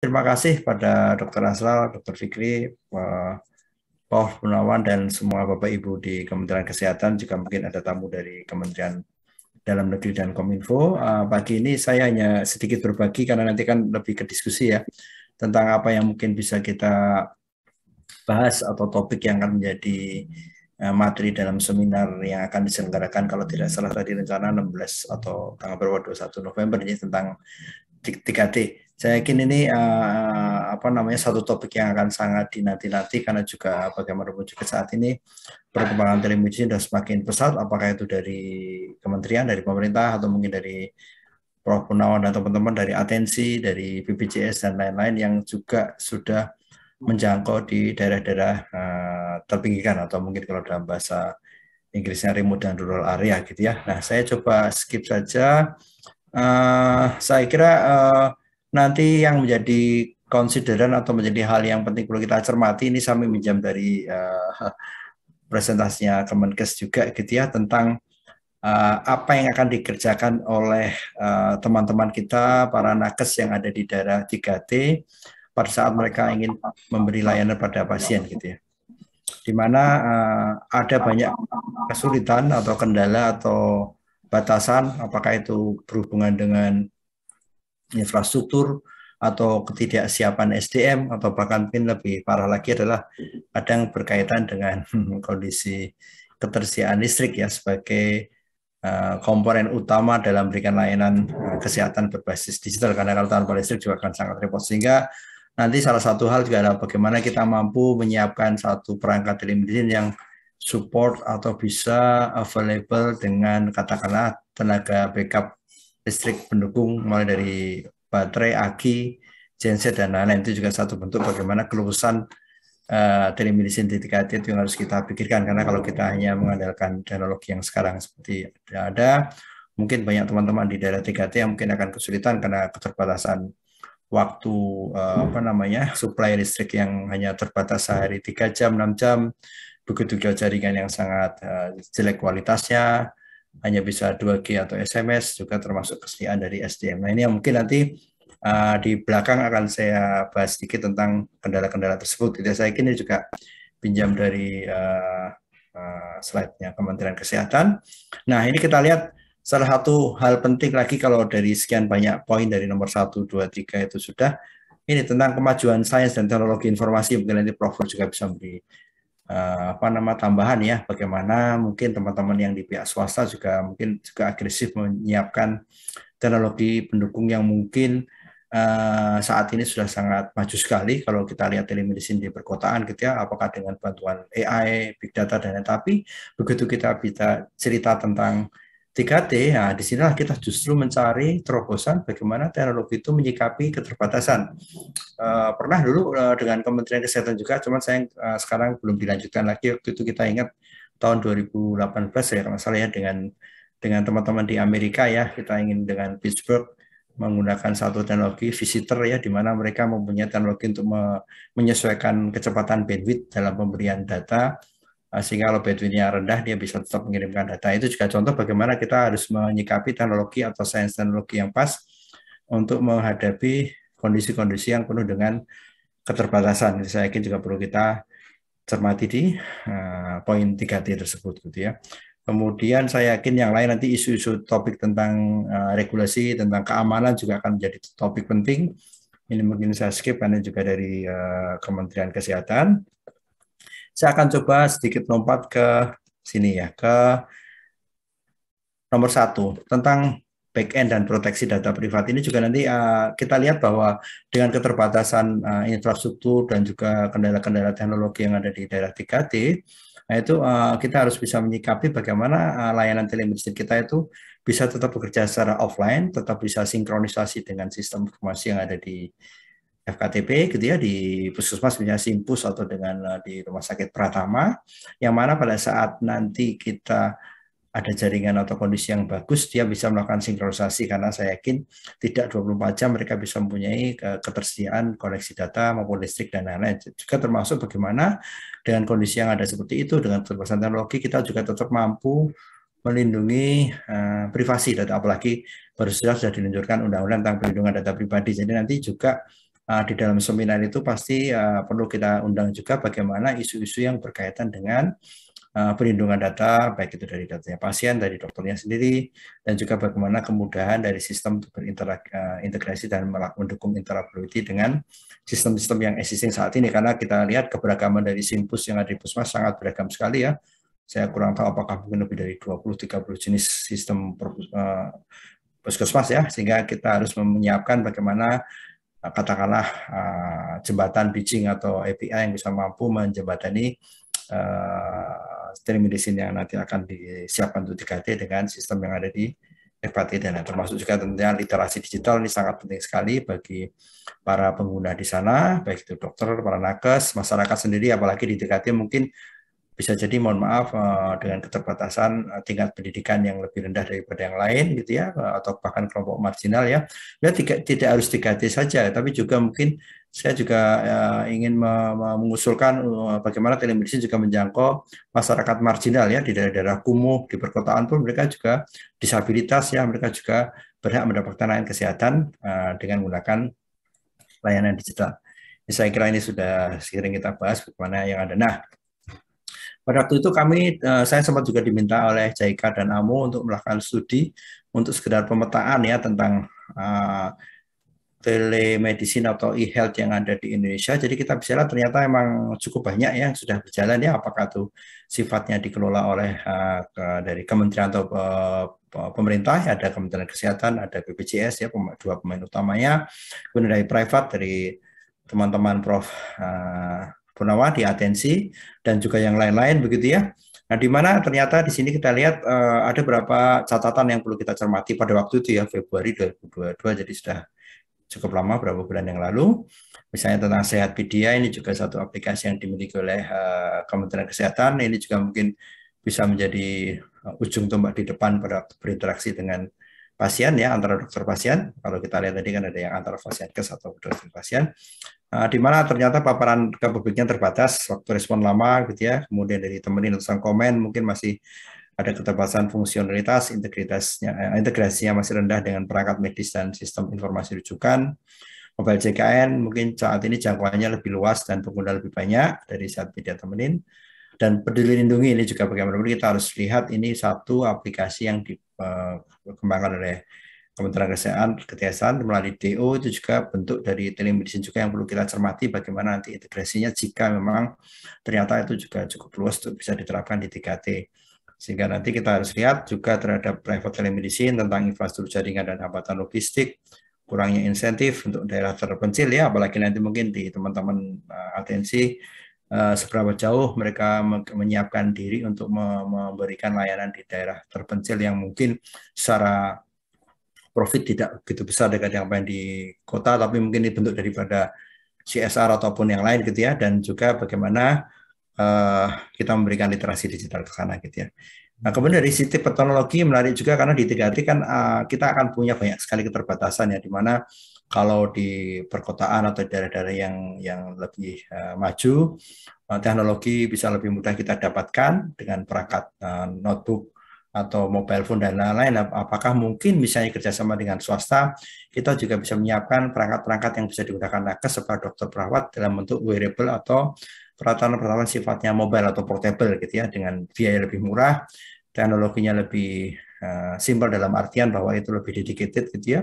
Terima kasih pada Dr. Asral, Dr. Fikri, Prof. Gunawan, dan semua Bapak Ibu di Kementerian Kesehatan, jika mungkin ada tamu dari Kementerian Dalam Negeri dan Kominfo. Eh, pagi ini saya hanya sedikit berbagi karena nanti kan lebih ke diskusi ya, tentang apa yang mungkin bisa kita bahas atau topik yang akan menjadi eh, materi dalam seminar yang akan diselenggarakan kalau tidak salah tadi rencana 16 atau tanggal berapa 21 November ini tentang 3T saya yakin ini uh, apa namanya satu topik yang akan sangat dinanti-nanti karena juga bagaimanapun juga saat ini perkembangan telemedicine sudah semakin pesat apakah itu dari kementerian dari pemerintah atau mungkin dari Prof Gunawan dan teman-teman dari atensi dari BPJS dan lain-lain yang juga sudah menjangkau di daerah-daerah uh, eh, terpinggirkan atau mungkin kalau dalam bahasa Inggrisnya remote dan rural area gitu ya. Nah saya coba skip saja. Uh, saya kira uh, nanti yang menjadi konsideran atau menjadi hal yang penting perlu kita cermati ini sampai minjam dari uh, presentasinya Kemenkes juga gitu ya tentang uh, apa yang akan dikerjakan oleh eh, teman-teman uh, kita para nakes yang ada di daerah 3T pada saat mereka ingin memberi layanan pada pasien gitu ya. Di mana uh, ada banyak kesulitan atau kendala atau batasan apakah itu berhubungan dengan infrastruktur atau ketidaksiapan SDM atau bahkan mungkin lebih parah lagi adalah kadang berkaitan dengan kondisi ketersediaan listrik ya sebagai uh, komponen utama dalam memberikan layanan eh, kesehatan berbasis digital karena kalau tanpa listrik juga akan sangat repot sehingga nanti salah satu hal juga adalah bagaimana kita mampu menyiapkan satu perangkat telemedicine yang support atau bisa available dengan katakanlah tenaga backup listrik pendukung mulai dari baterai, aki, genset dan lain-lain itu juga satu bentuk bagaimana kelulusan uh, telemedicine dedicated itu yang harus kita pikirkan karena kalau kita hanya mengandalkan teknologi yang sekarang seperti ada, mungkin banyak teman-teman di daerah 3 yang mungkin akan kesulitan karena keterbatasan waktu uh, apa namanya suplai listrik yang hanya terbatas sehari tiga jam 6 jam begitu juga jaringan yang sangat uh, jelek kualitasnya hanya bisa 2G atau SMS juga termasuk kesediaan dari SDM. Nah ini yang mungkin nanti uh, di belakang akan saya bahas sedikit tentang kendala-kendala tersebut. Jadi saya ini juga pinjam dari uh, uh, slide-nya Kementerian Kesehatan. Nah ini kita lihat salah satu hal penting lagi kalau dari sekian banyak poin dari nomor 1, 2, 3 itu sudah ini tentang kemajuan sains dan teknologi informasi mungkin nanti Prof juga bisa memberi Eh, apa nama tambahan ya bagaimana mungkin teman-teman yang di pihak swasta juga mungkin juga agresif menyiapkan teknologi pendukung yang mungkin uh, saat ini sudah sangat maju sekali kalau kita lihat telemedicine di perkotaan gitu ya apakah dengan bantuan AI, big data dan lain tapi begitu kita bisa cerita tentang 3T, nah disinilah kita justru mencari terobosan bagaimana teknologi itu menyikapi keterbatasan. Uh, pernah dulu uh, dengan Kementerian Kesehatan juga, cuman saya uh, sekarang belum dilanjutkan lagi. Waktu itu kita ingat tahun 2018 ya kalau ya dengan dengan teman-teman di Amerika ya kita ingin dengan Pittsburgh menggunakan satu teknologi visitor ya di mana mereka mempunyai teknologi untuk me menyesuaikan kecepatan bandwidth dalam pemberian data Eh, sehingga kalau bandwidthnya rendah dia bisa tetap mengirimkan data. Itu juga contoh bagaimana kita harus menyikapi teknologi atau sains teknologi yang pas untuk menghadapi kondisi-kondisi yang penuh dengan keterbatasan. saya yakin juga perlu kita cermati di uh, poin 3T tersebut gitu ya. Kemudian saya yakin yang lain nanti isu-isu topik tentang uh, regulasi, tentang keamanan juga akan menjadi topik penting. Ini mungkin saya skip karena juga dari uh, Kementerian Kesehatan. Saya akan coba sedikit lompat ke sini ya, ke nomor satu tentang backend dan proteksi data privat ini juga nanti uh, kita lihat bahwa dengan keterbatasan uh, infrastruktur dan juga kendala-kendala teknologi yang ada di daerah 3D, nah itu uh, kita harus bisa menyikapi bagaimana uh, layanan telemedicine kita itu bisa tetap bekerja secara offline, tetap bisa sinkronisasi dengan sistem informasi yang ada di FKTP gitu ya di puskesmas punya Simpus atau dengan eh, di rumah sakit Pratama yang mana pada saat nanti kita ada jaringan atau kondisi yang bagus dia bisa melakukan sinkronisasi karena saya yakin tidak 24 jam mereka bisa mempunyai ketersediaan koleksi data maupun listrik dan lain-lain juga termasuk bagaimana dengan kondisi yang ada seperti itu dengan terbesar teknologi kita juga tetap mampu melindungi uh, privasi data apalagi baru sudah sudah diluncurkan undang-undang tentang perlindungan data pribadi jadi nanti juga uh, di dalam seminar itu pasti uh, perlu kita undang juga bagaimana isu-isu yang berkaitan dengan uh, perlindungan data, baik itu dari datanya pasien, dari dokternya sendiri, dan juga bagaimana kemudahan dari sistem berintegrasi dan mendukung interoperability dengan sistem-sistem yang existing saat ini. Karena kita lihat keberagaman dari simpus yang ada di Pusmas sangat beragam sekali ya saya kurang tahu apakah mungkin lebih dari 20-30 jenis sistem uh, puskesmas ya, sehingga kita harus menyiapkan bagaimana Eh, katakanlah eh, jembatan pitching atau API yang bisa mampu menjembatani uh, eh, telemedicine yang nanti akan disiapkan untuk 3 dengan sistem yang ada di FPT dan termasuk juga tentunya literasi digital ini sangat penting sekali bagi para pengguna di sana, baik itu dokter, para nakes, masyarakat sendiri, apalagi di DKT mungkin bisa jadi mohon maaf eh, dengan keterbatasan eh, tingkat pendidikan yang lebih rendah daripada yang lain gitu ya eh, atau bahkan kelompok marginal ya ya tidak tidak harus 3 saja tapi juga mungkin saya juga ingin mengusulkan bagaimana telemedicine juga menjangkau masyarakat marginal ya di daerah-daerah kumuh di perkotaan pun mereka juga disabilitas ya mereka juga berhak mendapatkan layanan kesehatan dengan menggunakan layanan digital. Saya kira ini sudah sering kita bahas bagaimana yang ada. Nah, pada waktu itu kami, eh, saya sempat juga diminta oleh JIK dan AMO untuk melakukan studi untuk sekedar pemetaan ya tentang uh, telemedicine atau e-health yang ada di Indonesia. Jadi kita bisa lihat ternyata emang cukup banyak ya yang sudah berjalan ya. Apakah itu sifatnya dikelola oleh uh, ke, dari kementerian atau uh, pemerintah, ada Kementerian Kesehatan, ada BPJS ya dua pemain utamanya. Kemudian dari private dari teman-teman Prof. Uh, Bonawa di Atensi dan juga yang lain-lain begitu ya. Nah, di mana ternyata di sini kita lihat uh, ada beberapa catatan yang perlu kita cermati pada waktu itu ya Februari 2022 jadi sudah cukup lama beberapa bulan yang lalu. Misalnya tentang Sehat Pedia ini juga satu aplikasi yang dimiliki oleh uh, Kementerian Kesehatan ini juga mungkin bisa menjadi eh, ujung tombak di depan pada berinteraksi dengan pasien ya antara dokter pasien kalau kita lihat tadi kan ada yang antara pasien kes atau dokter pasien uh, di mana ternyata paparan ke publiknya terbatas waktu respon lama gitu ya kemudian dari temenin tulisan komen mungkin masih ada keterbatasan fungsionalitas integritasnya eh, integrasinya masih rendah dengan perangkat medis dan sistem informasi rujukan mobile JKN mungkin saat ini jangkauannya lebih luas dan pengguna lebih banyak dari saat media temenin dan peduli lindungi ini juga bagaimana kita harus lihat ini satu aplikasi yang dikembangkan eh, oleh Kementerian Kesehatan, Kesehatan melalui DO itu juga bentuk dari telemedicine juga yang perlu kita cermati bagaimana nanti integrasinya jika memang ternyata itu juga cukup luas untuk bisa diterapkan di 3 Sehingga nanti kita harus lihat juga terhadap private telemedicine tentang infrastruktur jaringan dan hambatan logistik, kurangnya insentif untuk daerah terpencil ya, apalagi nanti mungkin di teman-teman uh, atensi Eh, seberapa jauh mereka menyiapkan diri untuk memberikan layanan di daerah terpencil yang mungkin secara profit tidak begitu besar dengan yang lain di kota tapi mungkin dibentuk daripada CSR ataupun yang lain gitu ya dan juga bagaimana uh, kita memberikan literasi digital ke sana gitu ya. Nah, kemudian dari sisi teknologi menarik juga karena di 3 kan uh, kita akan punya banyak sekali keterbatasan ya di mana kalau di perkotaan atau daerah-daerah yang yang lebih uh, maju eh, teknologi bisa lebih mudah kita dapatkan dengan perangkat uh, notebook atau mobile phone dan lain-lain apakah mungkin misalnya kerjasama dengan swasta kita juga bisa menyiapkan perangkat-perangkat yang bisa digunakan nakes sebagai dokter perawat dalam bentuk wearable atau peralatan-peralatan sifatnya mobile atau portable gitu ya dengan biaya lebih murah teknologinya lebih uh, simpel dalam artian bahwa itu lebih dedicated gitu ya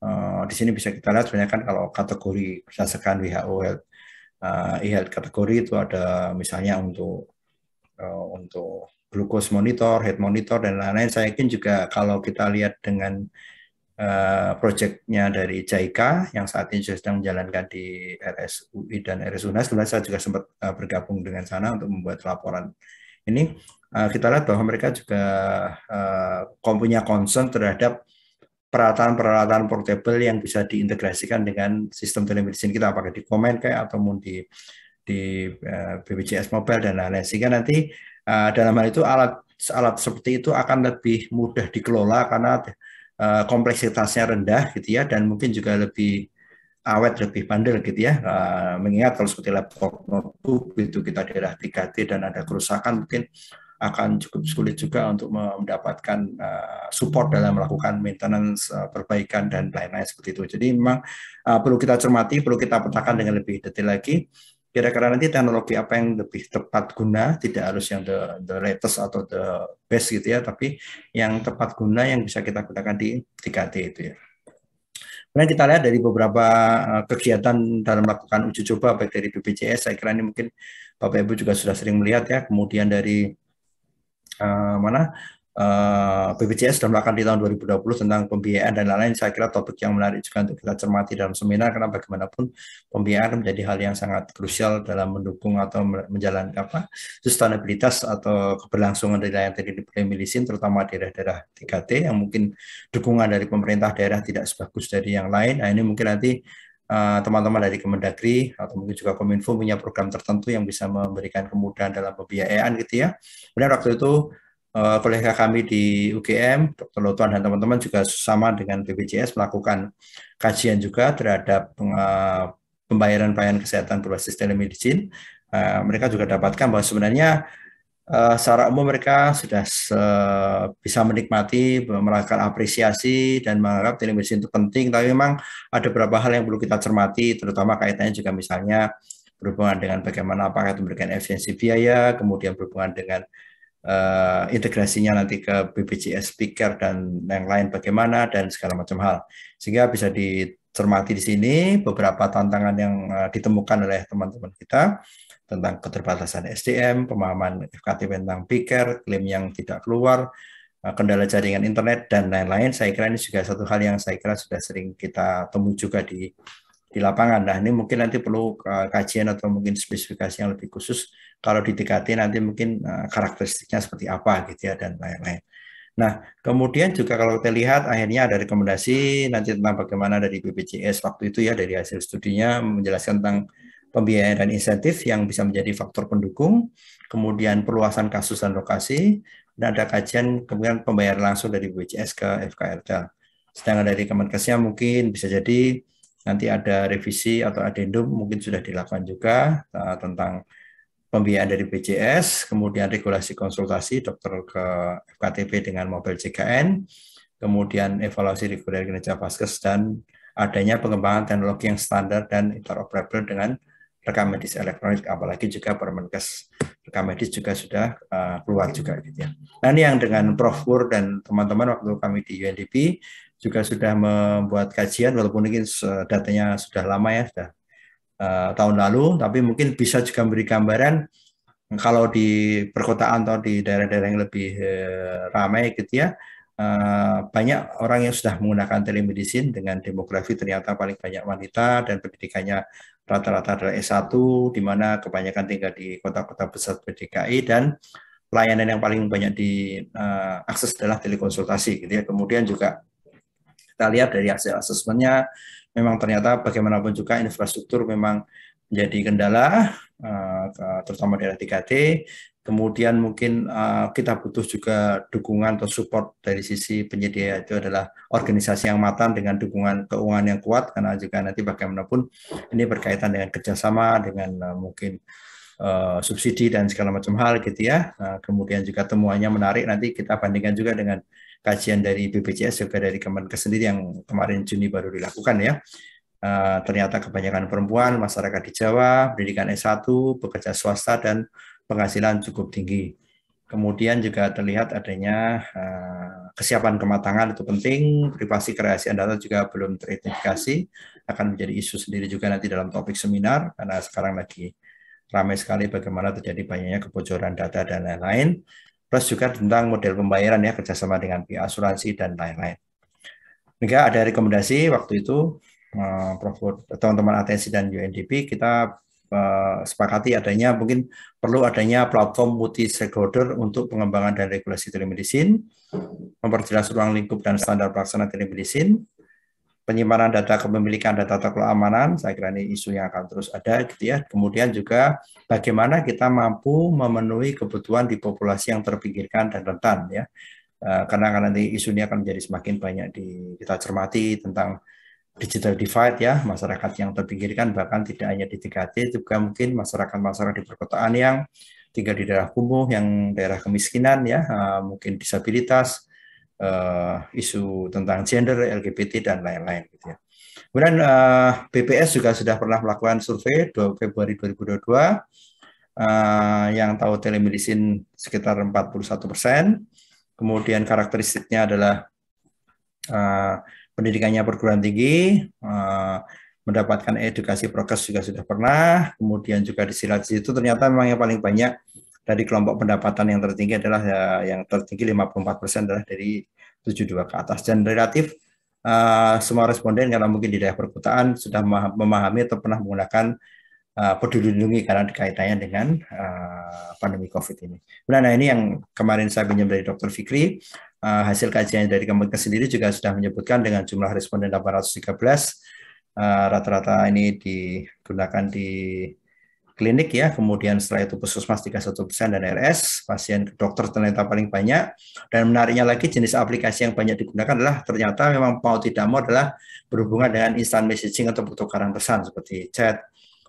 Eh, di sini bisa kita lihat sebenarnya kan kalau kategori berdasarkan WHO health, uh, e-health kategori itu ada misalnya untuk uh, untuk glukos monitor, head monitor dan lain-lain. Saya yakin juga kalau kita lihat dengan uh, proyeknya dari JICA yang saat ini sedang menjalankan di RSUI dan RSUNAS, kemudian saya juga sempat uh, bergabung dengan sana untuk membuat laporan ini. Uh, kita lihat bahwa mereka juga uh, punya concern terhadap peralatan-peralatan portable yang bisa diintegrasikan dengan sistem telemedicine kita apakah di Komen kayak atau di di uh, eh, BPJS Mobile dan lain-lain sehingga nanti uh, dalam hal itu alat alat seperti itu akan lebih mudah dikelola karena uh, kompleksitasnya rendah gitu ya dan mungkin juga lebih awet lebih bandel gitu ya uh, mengingat kalau seperti laptop notebook itu kita daerah 3T dan ada kerusakan mungkin akan cukup sulit juga untuk mendapatkan uh, support dalam melakukan maintenance, uh, perbaikan dan lain-lain seperti itu. Jadi memang uh, perlu kita cermati, perlu kita petakan dengan lebih detail lagi. Kira-kira nanti teknologi apa yang lebih tepat guna, tidak harus yang the, the latest atau the best gitu ya, tapi yang tepat guna yang bisa kita gunakan di 3 d itu ya. Kemudian kita lihat dari beberapa kegiatan dalam melakukan uji coba baik dari BPJS, saya kira ini mungkin Bapak Ibu juga sudah sering melihat ya, kemudian dari Eh, mana uh, eh, BPJS dan bahkan di tahun 2020 tentang pembiayaan dan lain-lain saya kira topik yang menarik juga untuk kita cermati dalam seminar karena bagaimanapun pembiayaan menjadi hal yang sangat krusial dalam mendukung atau menjalankan apa sustainabilitas atau keberlangsungan daerah yang di dipremilisin terutama daerah-daerah 3T yang mungkin dukungan dari pemerintah daerah tidak sebagus dari yang lain nah ini mungkin nanti Eh, teman-teman dari Kemendagri atau mungkin juga Kominfo punya program tertentu yang bisa memberikan kemudahan dalam pembiayaan gitu ya. Kemudian waktu itu uh, kolega kami di UGM, Dr. Lotuan dan teman-teman juga sama dengan BPJS melakukan kajian juga terhadap uh, pembayaran pelayanan kesehatan berbasis telemedicine. mereka juga dapatkan bahwa sebenarnya uh, secara umum mereka sudah se bisa menikmati, merasakan apresiasi dan menganggap telemedicine itu penting. Tapi memang ada beberapa hal yang perlu kita cermati, terutama kaitannya juga misalnya berhubungan dengan bagaimana apakah itu memberikan efisiensi biaya, kemudian berhubungan dengan uh, integrasinya nanti ke BPJS speaker dan yang lain bagaimana dan segala macam hal. Sehingga bisa dicermati di sini beberapa tantangan yang uh, ditemukan oleh teman-teman kita tentang keterbatasan SDM, pemahaman FKT tentang Picker, klaim yang tidak keluar, eh, kendala jaringan internet dan lain-lain. Saya kira ini juga satu hal yang saya kira sudah sering kita temui juga di di lapangan. Nah, ini mungkin nanti perlu eh, kajian atau mungkin spesifikasi yang lebih khusus kalau di TKT nanti mungkin eh, karakteristiknya seperti apa gitu ya dan lain-lain. Nah, kemudian juga kalau kita lihat akhirnya ada rekomendasi nanti tentang bagaimana dari BPJS waktu itu ya dari hasil studinya menjelaskan tentang pembiayaan dan insentif yang bisa menjadi faktor pendukung, kemudian perluasan kasus dan lokasi, dan ada kajian kemudian pembayaran langsung dari BPJS ke FKRT. Sedangkan dari Kemenkesnya mungkin bisa jadi nanti ada revisi atau adendum mungkin sudah dilakukan juga uh, tentang pembiayaan dari BJS, kemudian regulasi konsultasi dokter ke FKTP dengan mobile JKN, kemudian evaluasi reguler kinerja vaskes dan adanya pengembangan teknologi yang standar dan interoperable dengan rekam medis elektronik apalagi juga permenkes rekam medis juga sudah uh, keluar juga gitu ya. Nah ini yang dengan Prof Pur dan teman-teman waktu kami di UNDP juga sudah membuat kajian walaupun mungkin eh, datanya sudah lama ya sudah uh, tahun lalu tapi mungkin bisa juga memberi gambaran kalau di perkotaan atau di daerah-daerah yang lebih uh, ramai gitu ya uh, banyak orang yang sudah menggunakan telemedicine dengan demografi ternyata paling banyak wanita dan pendidikannya rata-rata adalah S1 di mana kebanyakan tinggal di kota-kota besar DKI dan layanan yang paling banyak diakses uh, adalah telekonsultasi gitu ya. Kemudian juga kita lihat dari hasil asesmennya memang ternyata bagaimanapun juga infrastruktur memang menjadi kendala eh, terutama daerah 3 t kemudian mungkin uh, kita butuh juga dukungan atau support dari sisi penyedia itu adalah organisasi yang matang dengan dukungan keuangan yang kuat karena juga nanti bagaimanapun ini berkaitan dengan kerjasama dengan uh, mungkin uh, subsidi dan segala macam hal gitu ya nah, kemudian juga temuannya menarik nanti kita bandingkan juga dengan kajian dari BPJS juga dari Kemenkes sendiri yang kemarin Juni baru dilakukan ya. Uh, ternyata kebanyakan perempuan, masyarakat di Jawa, pendidikan S1, bekerja swasta, dan penghasilan cukup tinggi. Kemudian juga terlihat adanya uh, kesiapan kematangan itu penting, privasi kerahasiaan data juga belum teridentifikasi, akan menjadi isu sendiri juga nanti dalam topik seminar, karena sekarang lagi ramai sekali bagaimana terjadi banyaknya kebocoran data dan lain-lain. Plus juga tentang model pembayaran ya kerjasama dengan pihak asuransi dan lain-lain. Juga ada rekomendasi waktu itu eh, Prof. teman-teman ATSI dan UNDP kita eh, sepakati adanya mungkin perlu adanya platform multi stakeholder untuk pengembangan dan regulasi telemedicine, memperjelas ruang lingkup dan standar pelaksanaan telemedicine, penyimpanan data kepemilikan data atau keamanan, saya kira ini isu yang akan terus ada gitu ya. Kemudian juga bagaimana kita mampu memenuhi kebutuhan di populasi yang terpinggirkan dan rentan ya. Eh, karena kan nanti isu ini akan menjadi semakin banyak di, kita cermati tentang digital divide ya, masyarakat yang terpinggirkan bahkan tidak hanya di 3T, juga mungkin masyarakat-masyarakat di perkotaan yang tinggal di daerah kumuh, yang daerah kemiskinan ya, eh, mungkin disabilitas, uh, isu tentang gender, LGBT dan lain-lain gitu ya. Kemudian uh, eh, BPS juga sudah pernah melakukan survei 2 Februari 2022 uh, eh, yang tahu telemedicine sekitar 41 persen. Kemudian karakteristiknya adalah uh, pendidikannya perguruan tinggi, uh, mendapatkan edukasi prokes juga sudah pernah, kemudian juga di silat itu ternyata memang yang paling banyak dari kelompok pendapatan yang tertinggi adalah ya, yang tertinggi 54% adalah dari 72 ke atas dan relatif uh, semua responden karena mungkin di daerah perkotaan sudah memahami atau pernah menggunakan uh, peduli lindungi karena kaitannya dengan uh, pandemi COVID ini. Nah, nah ini yang kemarin saya pinjam dari Dr. Fikri, uh, hasil kajian dari Kemenkes sendiri juga sudah menyebutkan dengan jumlah responden 813 rata-rata uh, rata -rata ini digunakan di klinik ya, kemudian setelah itu puskesmas 31% dan RS, pasien ke dokter ternyata paling banyak, dan menariknya lagi jenis aplikasi yang banyak digunakan adalah ternyata memang mau tidak mau adalah berhubungan dengan instant messaging atau pertukaran pesan seperti chat,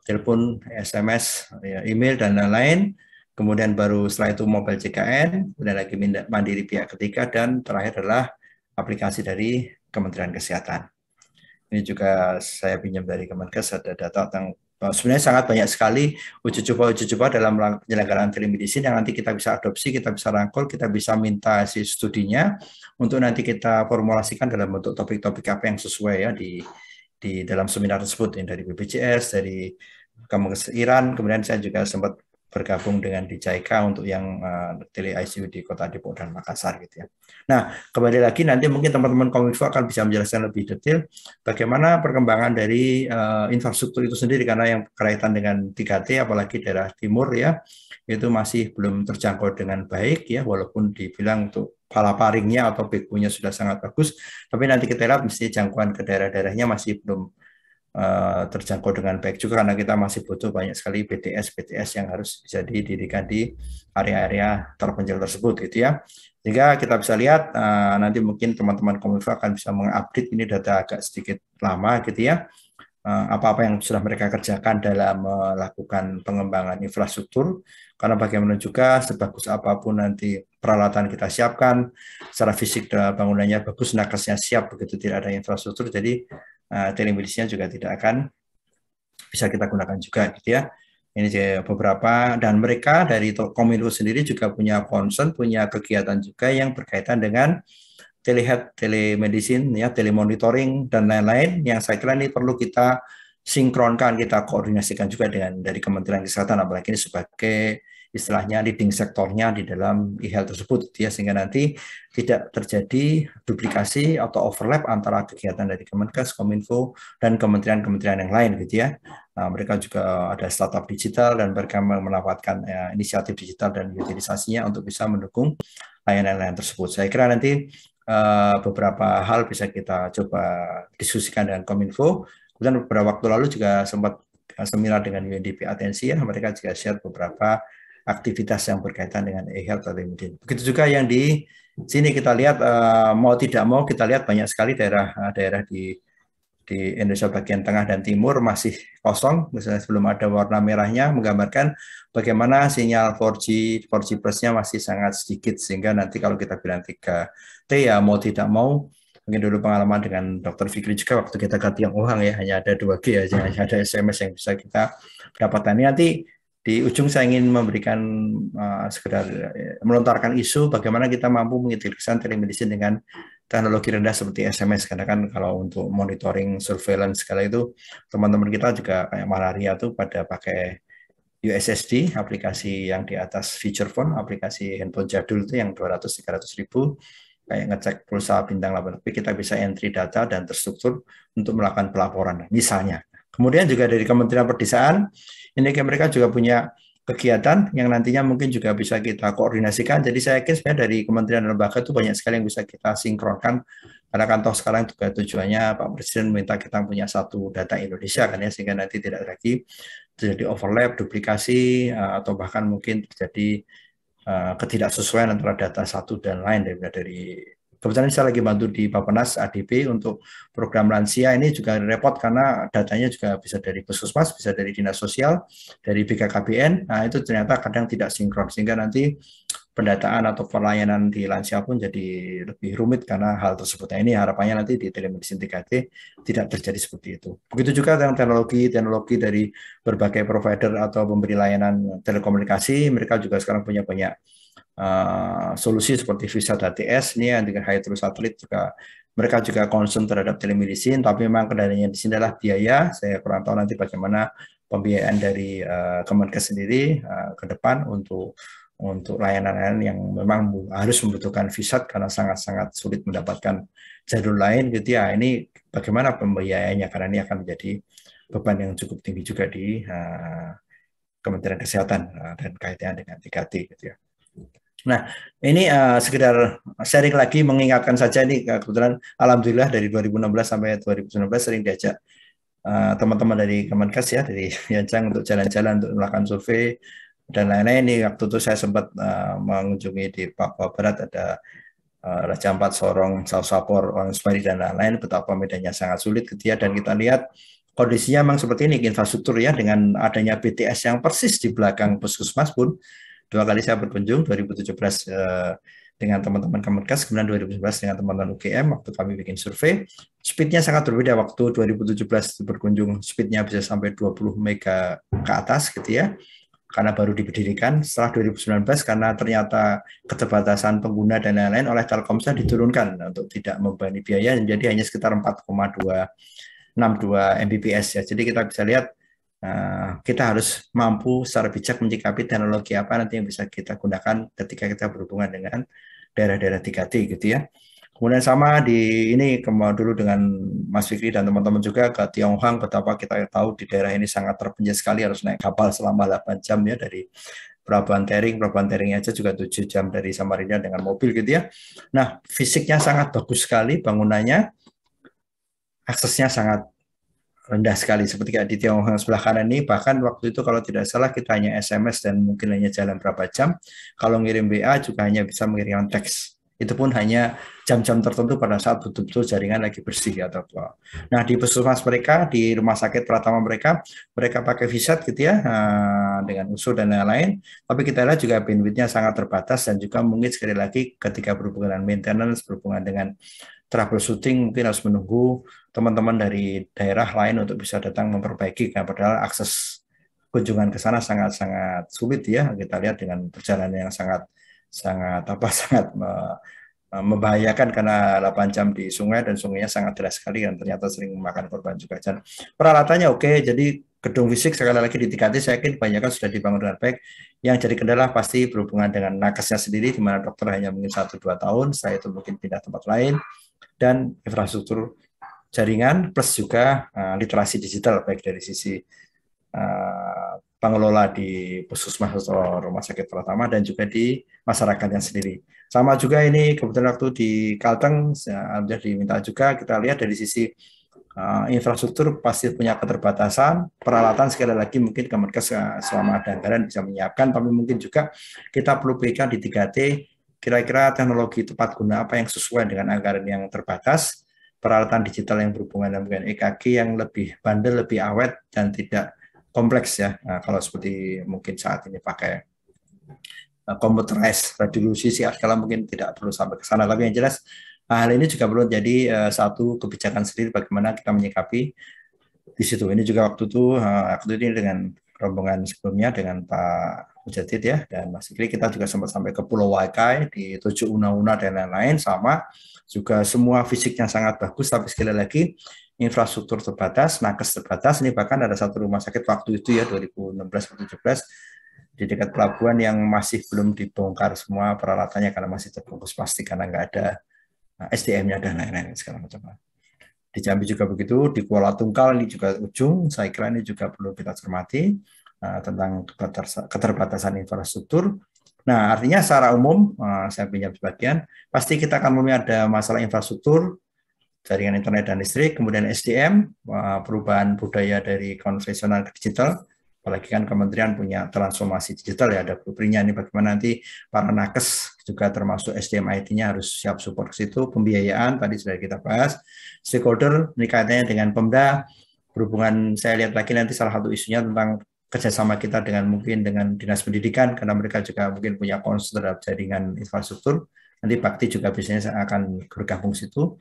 telepon, SMS, ya, email, dan lain-lain, kemudian baru setelah itu mobile JKN, kemudian lagi mandiri pihak ketiga, dan terakhir adalah aplikasi dari Kementerian Kesehatan. Ini juga saya pinjam dari Kemenkes ada data tentang Sebenarnya sangat banyak sekali uji coba-uji coba dalam penyelenggaraan telemedicine yang nanti kita bisa adopsi, kita bisa rangkul, kita bisa minta si studinya untuk nanti kita formulasikan dalam bentuk topik-topik apa yang sesuai ya di di dalam seminar tersebut ini dari BPJS, dari Kementerian Iran, kemudian saya juga sempat bergabung dengan di untuk yang uh, tele ICU di Kota Depok dan Makassar gitu ya. Nah, kembali lagi nanti mungkin teman-teman Kominfo akan bisa menjelaskan lebih detail bagaimana perkembangan dari uh, infrastruktur itu sendiri karena yang berkaitan dengan 3T apalagi daerah timur ya itu masih belum terjangkau dengan baik ya walaupun dibilang untuk pala paringnya atau bekunya sudah sangat bagus tapi nanti kita lihat mesti jangkauan ke daerah-daerahnya masih belum Eh, terjangkau dengan baik juga karena kita masih butuh banyak sekali BTS BTS yang harus bisa didirikan di area-area terpencil tersebut gitu ya sehingga kita bisa lihat eh, nanti mungkin teman-teman kominfo akan bisa mengupdate ini data agak sedikit lama gitu ya eh, apa-apa yang sudah mereka kerjakan dalam melakukan pengembangan infrastruktur karena bagaimana juga sebagus apapun nanti peralatan kita siapkan secara fisik bangunannya bagus nakesnya siap begitu tidak ada infrastruktur jadi Eh, telemedicine telemedisnya juga tidak akan bisa kita gunakan juga gitu ya. Ini beberapa dan mereka dari Kominfo sendiri juga punya concern, punya kegiatan juga yang berkaitan dengan telehealth, telemedicine, ya, telemonitoring dan lain-lain yang saya kira ini perlu kita sinkronkan, kita koordinasikan juga dengan dari Kementerian Kesehatan apalagi ini sebagai istilahnya leading sektornya di dalam e-health tersebut ya sehingga nanti tidak terjadi duplikasi atau overlap antara kegiatan dari Kemenkes, Kominfo dan kementerian-kementerian yang lain gitu ya. Nah, mereka juga ada startup digital dan mereka memanfaatkan ya, inisiatif digital dan utilisasinya untuk bisa mendukung layanan-layanan tersebut. Saya kira nanti uh, beberapa hal bisa kita coba diskusikan dengan Kominfo. Kemudian beberapa waktu lalu juga sempat eh, seminar dengan UNDP Atensi ya, mereka juga share beberapa aktivitas yang berkaitan dengan e-health telemedicine. Begitu juga yang di sini kita lihat eh, mau tidak mau kita lihat banyak sekali daerah-daerah eh, di di Indonesia bagian tengah dan timur masih kosong, misalnya sebelum ada warna merahnya, menggambarkan bagaimana sinyal 4G, 4G plusnya masih sangat sedikit, sehingga nanti kalau kita bilang 3T ya mau tidak mau, mungkin dulu pengalaman dengan Dr. Fikri juga waktu kita ganti yang uang ya, hanya ada 2G aja, hanya ada SMS yang bisa kita dapatkan. Nanti di ujung saya ingin memberikan uh, sekedar eh, melontarkan isu bagaimana kita mampu mengintegrasikan telemedicine dengan teknologi rendah seperti SMS karena kan kalau untuk monitoring surveillance segala itu teman-teman kita juga kayak malaria tuh pada pakai USSD aplikasi yang di atas feature phone aplikasi handphone jadul itu yang 200 300 ribu kayak ngecek pulsa bintang 8 tapi kita bisa entry data dan terstruktur untuk melakukan pelaporan misalnya Kemudian juga dari Kementerian Perdesaan, ini mereka juga punya kegiatan yang nantinya mungkin juga bisa kita koordinasikan. Jadi saya yakin sebenarnya dari kementerian lembaga itu banyak sekali yang bisa kita sinkronkan. Karena kan toh sekarang juga tujuannya Pak Presiden minta kita punya satu data Indonesia kan ya, sehingga nanti tidak lagi terjadi overlap, duplikasi, eh, atau bahkan mungkin terjadi eh, ketidaksesuaian antara data satu dan lain daripada dari kebetulan saya lagi bantu di Bapenas ADP untuk program lansia ini juga repot karena datanya juga bisa dari puskesmas, bisa dari dinas sosial, dari BKKBN. Nah itu ternyata kadang tidak sinkron sehingga nanti pendataan atau pelayanan di lansia pun jadi lebih rumit karena hal tersebut. Nah, ini harapannya nanti di telemedicine 3 tidak terjadi seperti itu. Begitu juga dengan teknologi-teknologi dari berbagai provider atau pemberi layanan telekomunikasi, mereka juga sekarang punya banyak Eh, solusi seperti Visat ini ya, dengan Hydro Satelit juga mereka juga concern terhadap telemedicine, tapi memang kendalanya di sini adalah biaya. Saya kurang tahu nanti bagaimana pembiayaan dari uh, Kemenkes sendiri uh, ke depan untuk untuk layanan-layanan yang memang harus membutuhkan visat karena sangat-sangat sulit mendapatkan jalur lain gitu ya. Ini bagaimana pembiayaannya karena ini akan menjadi beban yang cukup tinggi juga di uh, Kementerian Kesehatan uh, dan kaitannya dengan 3 gitu ya. Nah, ini uh, sekedar sharing lagi mengingatkan saja ini kebetulan alhamdulillah dari 2016 sampai 2019 sering diajak eh, teman-teman uh, dari Kemenkes ya dari Yancang untuk jalan-jalan untuk melakukan survei dan lain-lain. Ini waktu itu saya sempat uh, mengunjungi di Papua Barat ada uh, Raja Ampat Sorong, Sausapor, Sumari, dan lain-lain betapa medannya sangat sulit ketika dan kita lihat kondisinya memang seperti ini infrastruktur ya dengan adanya BTS yang persis di belakang puskesmas pun dua kali saya berkunjung 2017 uh, eh, dengan teman-teman Kemenkes kemudian 2011 dengan teman-teman UGM waktu kami bikin survei speednya sangat berbeda waktu 2017 berkunjung speednya bisa sampai 20 mega ke atas gitu ya karena baru diberdirikan setelah 2019 karena ternyata keterbatasan pengguna dan lain-lain oleh Telkomsel diturunkan untuk tidak membebani biaya jadi hanya sekitar 4,262 Mbps ya. Jadi kita bisa lihat Eh, kita harus mampu secara bijak menyikapi teknologi apa nanti yang bisa kita gunakan ketika kita berhubungan dengan daerah-daerah 3T gitu ya. Kemudian sama di ini kemarin dulu dengan Mas Fikri dan teman-teman juga ke Tionghoa betapa kita tahu di daerah ini sangat terpencil sekali harus naik kapal selama 8 jam ya dari Pelabuhan Tering, Pelabuhan Tering aja juga 7 jam dari Samarinda dengan mobil gitu ya. Nah, fisiknya sangat bagus sekali bangunannya, aksesnya sangat rendah sekali seperti kayak di Tionghoa sebelah kanan ini bahkan waktu itu kalau tidak salah kita hanya SMS dan mungkin hanya jalan berapa jam kalau ngirim WA juga hanya bisa mengirimkan teks itu pun hanya jam-jam tertentu pada saat betul-betul jaringan lagi bersih atau apa. Nah di puskesmas mereka di rumah sakit pertama mereka mereka pakai visat gitu ya eh, dengan usul dan lain-lain. Tapi kita lihat juga bandwidthnya sangat terbatas dan juga mungkin sekali lagi ketika berhubungan dengan maintenance berhubungan dengan troubleshooting mungkin harus menunggu teman-teman dari daerah lain untuk bisa datang memperbaiki. Nah, padahal akses kunjungan ke sana sangat-sangat sulit ya. Kita lihat dengan perjalanan yang sangat sangat apa sangat me, membahayakan karena 8 jam di sungai dan sungainya sangat deras sekali dan ternyata sering memakan korban juga. Dan peralatannya oke, okay, jadi gedung fisik sekali lagi ditingkati, saya yakin kebanyakan sudah dibangun dengan baik. Yang jadi kendala pasti berhubungan dengan nakesnya sendiri, di mana dokter hanya mungkin satu dua tahun, saya itu mungkin pindah tempat lain, dan infrastruktur jaringan plus juga uh, literasi digital baik dari sisi uh, pengelola di puskesmas atau rumah sakit terutama dan juga di masyarakatnya sendiri. Sama juga ini kebetulan waktu di Kalteng sudah ya, diminta juga kita lihat dari sisi uh, infrastruktur pasti punya keterbatasan, peralatan sekali lagi mungkin Kemenkes uh, selama ada anggaran bisa menyiapkan, tapi mungkin juga kita perlu berikan di 3T kira-kira teknologi tepat guna apa yang sesuai dengan anggaran yang terbatas peralatan digital yang berhubungan dengan EKG e yang lebih bandel, lebih awet dan tidak kompleks ya. Nah, kalau seperti mungkin saat ini pakai eh, komputerized radiologi sih kalau mungkin tidak perlu sampai ke sana tapi yang jelas eh, hal ini juga perlu jadi eh, satu kebijakan sendiri bagaimana kita menyikapi di situ ini juga waktu itu uh, waktu ini dengan rombongan sebelumnya dengan Pak Mujadid ya dan Mas Fikri kita juga sempat sampai ke Pulau Waikai di tujuh una-una dan lain-lain sama juga semua fisiknya sangat bagus tapi sekali lagi infrastruktur terbatas, nakes terbatas ini bahkan ada satu rumah sakit waktu itu ya 2016 2017 di dekat pelabuhan yang masih belum dibongkar semua peralatannya karena masih terfokus pasti karena nggak ada eh, SDM-nya dan lain-lain segala macam di Jambi juga begitu, di Kuala Tungkal ini juga ujung, saya kira ini juga perlu kita cermati. Eh, tentang keterbatasan infrastruktur. Nah, artinya secara umum, eh, saya punya sebagian, pasti kita akan memiliki ada masalah infrastruktur, jaringan internet dan listrik, kemudian SDM, eh, perubahan budaya dari konvensional ke digital, apalagi kan kementerian punya transformasi digital ya ada blueprintnya ini bagaimana nanti para nakes juga termasuk SDM IT-nya harus siap support ke situ pembiayaan tadi sudah kita bahas stakeholder ini dengan Pemda berhubungan saya lihat lagi nanti salah satu isunya tentang kerjasama kita dengan mungkin dengan dinas pendidikan karena mereka juga mungkin punya konsul terhadap jaringan infrastruktur nanti bakti juga biasanya saya akan bergabung situ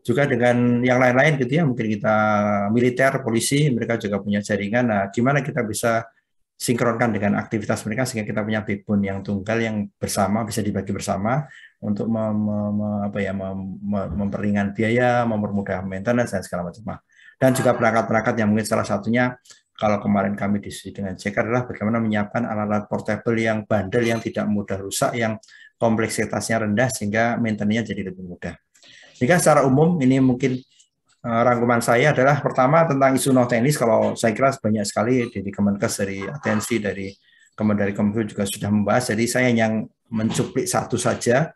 juga dengan yang lain-lain gitu ya mungkin kita militer polisi mereka juga punya jaringan nah gimana kita bisa sinkronkan dengan aktivitas mereka sehingga kita punya backbone yang tunggal yang bersama bisa dibagi bersama untuk mem, mem, apa ya, mem, mem, memperingan biaya mempermudah maintenance dan segala macam nah, dan juga perangkat-perangkat yang mungkin salah satunya kalau kemarin kami diskusi dengan JK adalah bagaimana menyiapkan alat-alat portable yang bandel, yang tidak mudah rusak, yang kompleksitasnya rendah sehingga maintenance nya jadi lebih mudah. Jika secara umum ini mungkin eh, rangkuman saya adalah pertama tentang isu no teknis kalau saya kira banyak sekali dari Kemenkes dari atensi dari dari Kominfo juga sudah membahas. Jadi saya yang mencuplik satu saja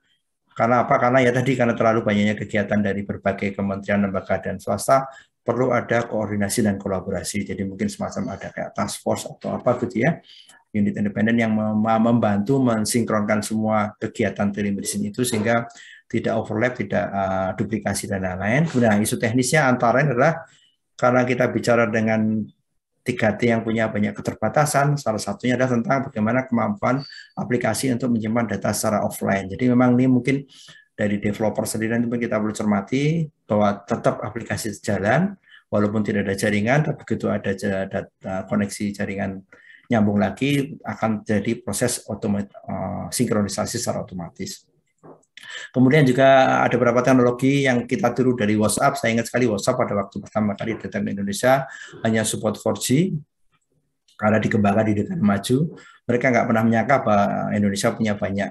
karena apa? Karena ya tadi karena terlalu banyaknya kegiatan dari berbagai kementerian, lembaga dan swasta perlu ada koordinasi dan kolaborasi. Jadi mungkin semacam ada kayak task force atau apa gitu ya, unit independen yang mem membantu mensinkronkan semua kegiatan telemedicine itu sehingga tidak overlap, tidak uh, duplikasi dan lain-lain. Kemudian isu teknisnya antara lain adalah karena kita bicara dengan 3T yang punya banyak keterbatasan, salah satunya adalah tentang bagaimana kemampuan aplikasi untuk menyimpan data secara offline. Jadi memang ini mungkin dari developer sendiri nanti kita perlu cermati bahwa tetap aplikasi jalan walaupun tidak ada jaringan, tapi begitu ada data koneksi jaringan nyambung lagi akan jadi proses otomat uh, sinkronisasi secara otomatis. Kemudian juga ada beberapa teknologi yang kita tiru dari WhatsApp. Saya ingat sekali WhatsApp pada waktu pertama kali datang ke Indonesia hanya support 4G karena dikembangkan di negara maju. Mereka nggak pernah menyangka bahwa Indonesia punya banyak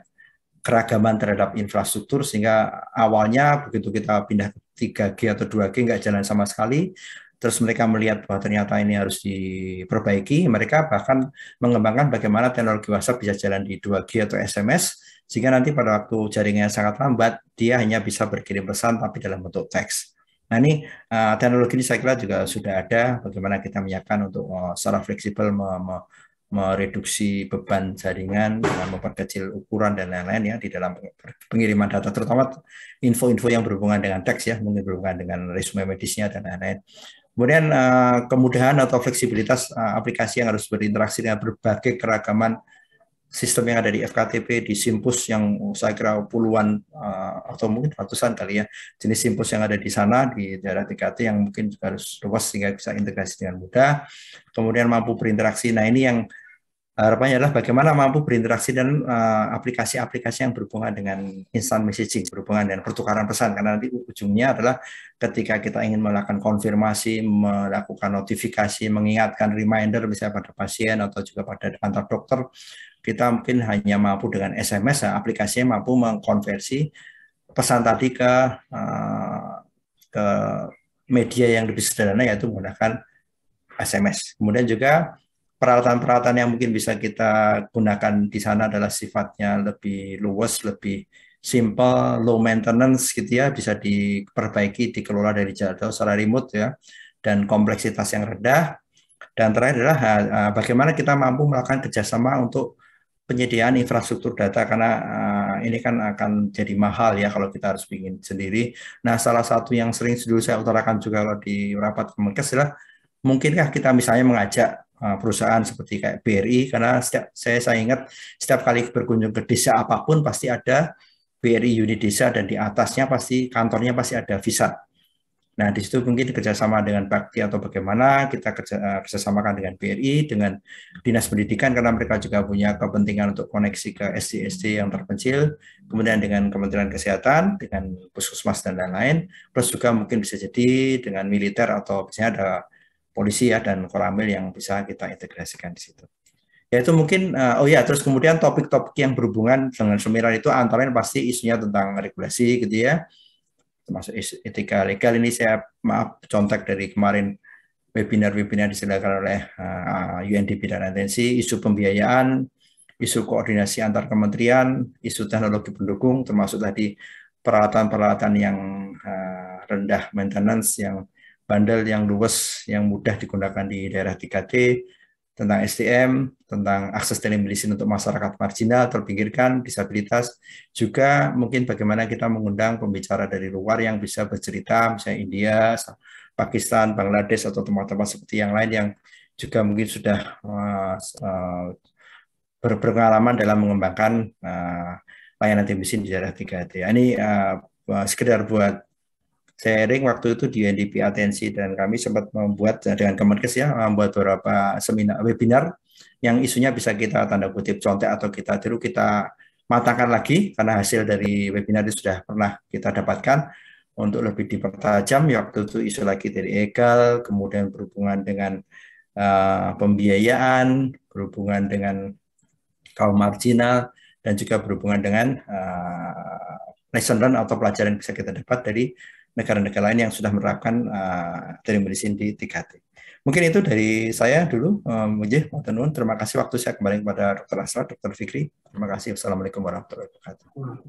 keragaman terhadap infrastruktur sehingga awalnya begitu kita pindah ke 3G atau 2G nggak jalan sama sekali terus mereka melihat bahwa ternyata ini harus diperbaiki mereka bahkan mengembangkan bagaimana teknologi WhatsApp bisa jalan di 2G atau SMS sehingga nanti pada waktu jaringan sangat lambat dia hanya bisa berkirim pesan tapi dalam bentuk teks Nah ini eh, teknologi ini saya kira juga sudah ada bagaimana kita menyiapkan untuk eh, secara fleksibel mereduksi beban jaringan dengan memperkecil ukuran dan lain-lain ya di dalam pengiriman data terutama info-info yang berhubungan dengan teks ya mungkin berhubungan dengan resume medisnya dan lain-lain kemudian eh, kemudahan atau fleksibilitas eh, aplikasi yang harus berinteraksi dengan berbagai keragaman sistem yang ada di FKTP di simpus yang saya kira puluhan eh, atau mungkin ratusan kali ya jenis simpus yang ada di sana di daerah TKT yang mungkin juga harus luas sehingga bisa integrasi dengan mudah kemudian mampu berinteraksi nah ini yang harapannya adalah bagaimana mampu berinteraksi dan uh, aplikasi-aplikasi yang berhubungan dengan instant messaging, berhubungan dengan pertukaran pesan. Karena nanti ujungnya adalah ketika kita ingin melakukan konfirmasi, melakukan notifikasi, mengingatkan reminder misalnya pada pasien atau juga pada kantor dokter, kita mungkin hanya mampu dengan SMS, ya, aplikasinya mampu mengkonversi pesan tadi ke uh, ke media yang lebih sederhana yaitu menggunakan SMS. Kemudian juga peralatan-peralatan yang mungkin bisa kita gunakan di sana adalah sifatnya lebih luas, lebih simple, low maintenance gitu ya, bisa diperbaiki, dikelola dari jauh secara remote ya, dan kompleksitas yang rendah. Dan terakhir adalah eh, eh, bagaimana kita mampu melakukan kerjasama untuk penyediaan infrastruktur data karena uh, ini kan akan jadi mahal ya kalau kita harus bikin sendiri. Nah, salah satu yang sering dulu saya utarakan juga kalau di rapat Kemenkes adalah mungkinkah kita misalnya mengajak Uh, perusahaan seperti kayak BRI karena setiap saya saya ingat setiap kali berkunjung ke desa apapun pasti ada BRI unit desa dan di atasnya pasti kantornya pasti ada visa. Nah di situ mungkin kerjasama dengan Bakti atau bagaimana kita kerja, uh, kerjasamakan dengan BRI dengan dinas pendidikan karena mereka juga punya kepentingan untuk koneksi ke SD-SD yang terpencil, kemudian dengan Kementerian Kesehatan dengan Puskesmas dan lain-lain, plus juga mungkin bisa jadi dengan militer atau misalnya ada polisi ya dan koramil yang bisa kita integrasikan di situ. Yaitu mungkin uh, oh ya terus kemudian topik-topik yang berhubungan dengan seminar itu antara lain pasti isunya tentang regulasi gitu ya. Termasuk etika legal ini saya maaf contek dari kemarin webinar-webinar diselenggarakan oleh uh, eh, eh, UNDP dan atensi isu pembiayaan, isu koordinasi antar kementerian, isu teknologi pendukung termasuk tadi peralatan-peralatan yang uh, rendah maintenance yang bandel yang luwes, yang mudah digunakan di daerah 3T, tentang STM, tentang akses telemedicine untuk masyarakat marginal, terpinggirkan, disabilitas, juga mungkin bagaimana kita mengundang pembicara dari luar yang bisa bercerita, misalnya India, Pakistan, Bangladesh, atau teman-teman seperti yang lain yang juga mungkin sudah uh, berpengalaman dalam mengembangkan uh, layanan telemedicine di daerah 3T. Ini uh, sekedar buat sharing waktu itu di NDP Atensi dan kami sempat membuat eh, dengan Kemenkes ya membuat beberapa seminar webinar yang isunya bisa kita tanda kutip contek atau kita tiru kita matangkan lagi karena hasil dari webinar itu sudah pernah kita dapatkan untuk lebih dipertajam ya, waktu itu isu lagi dari egal kemudian berhubungan dengan uh, pembiayaan berhubungan dengan kaum marginal dan juga berhubungan dengan uh, lesson atau pelajaran yang bisa kita dapat dari negara-negara lain yang sudah menerapkan uh, eh, telemedicine di 3 Mungkin itu dari saya dulu, eh, Mujih, um, Terima kasih waktu saya kembali kepada Dr. Asra, Dr. Fikri. Terima kasih. Assalamualaikum warahmatullahi wabarakatuh.